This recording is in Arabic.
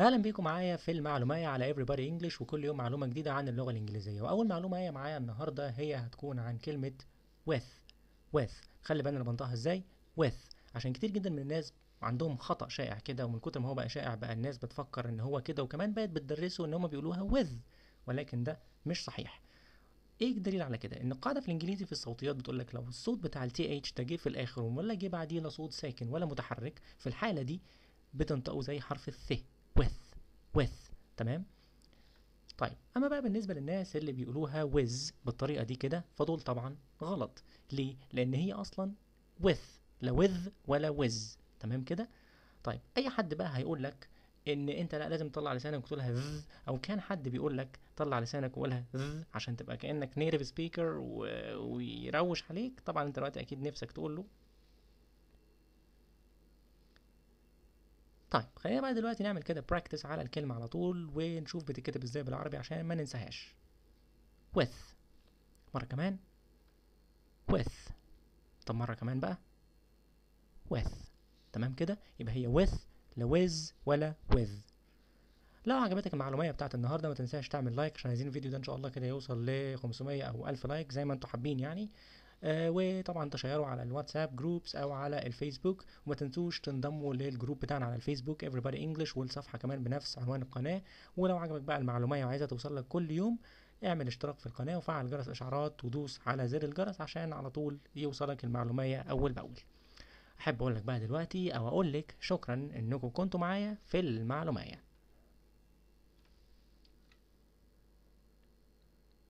اهلا بيكم معايا في المعلومية على everybody انجلش وكل يوم معلومه جديده عن اللغه الانجليزيه واول معلومه هي معايا النهارده هي هتكون عن كلمه with with خلي بالنا بنطقها ازاي with عشان كتير جدا من الناس عندهم خطا شائع كده ومن كتر ما هو بقى شائع بقى الناس بتفكر ان هو كده وكمان بقت بتدرسه ان هم بيقولوها with ولكن ده مش صحيح ايه الدليل على كده ان القاعده في الانجليزي في الصوتيات بتقول لك لو الصوت بتاع التي اتش ده جه في الاخر ولا جه بعديه لا صوت ساكن ولا متحرك في الحاله دي بتنطقه زي حرف الث بالنسبه للناس اللي بيقولوها with بالطريقه دي كده فدول طبعا غلط ليه لان هي اصلا with لا with ولا with تمام كده طيب اي حد بقى هيقول لك ان انت لا لازم تطلع لسانك وتقولها ذ او كان حد بيقول لك طلع لسانك وقولها ذ عشان تبقى كانك نيتف سبيكر ويروش عليك طبعا انت دلوقتي اكيد نفسك تقول له طيب خلينا بقى دلوقتي نعمل كده براكتس على الكلمة على طول ونشوف بتتكتب ازاي بالعربي عشان ما ننساهاش with مرة كمان with طب مرة كمان بقى with تمام كده يبقى هي with لا with ولا with لو عجبتك المعلومية بتاعت النهاردة ما تنساش تعمل لايك عشان عايزين الفيديو ده ان شاء الله كده يوصل ل 500 او 1000 لايك زي ما انتوا حابين يعني آه، وطبعا تشيروا على الواتساب جروبس او على الفيسبوك وما تنسوش تنضموا للجروب بتاعنا على الفيسبوك everybody english والصفحه كمان بنفس عنوان القناه ولو عجبك بقى المعلوميه وعايزها توصلك كل يوم اعمل اشتراك في القناه وفعل جرس اشعارات ودوس على زر الجرس عشان على طول يوصلك المعلوميه اول باول احب اقول لك بقى دلوقتي او اقول لك شكرا انكم كنتوا معايا في المعلوميه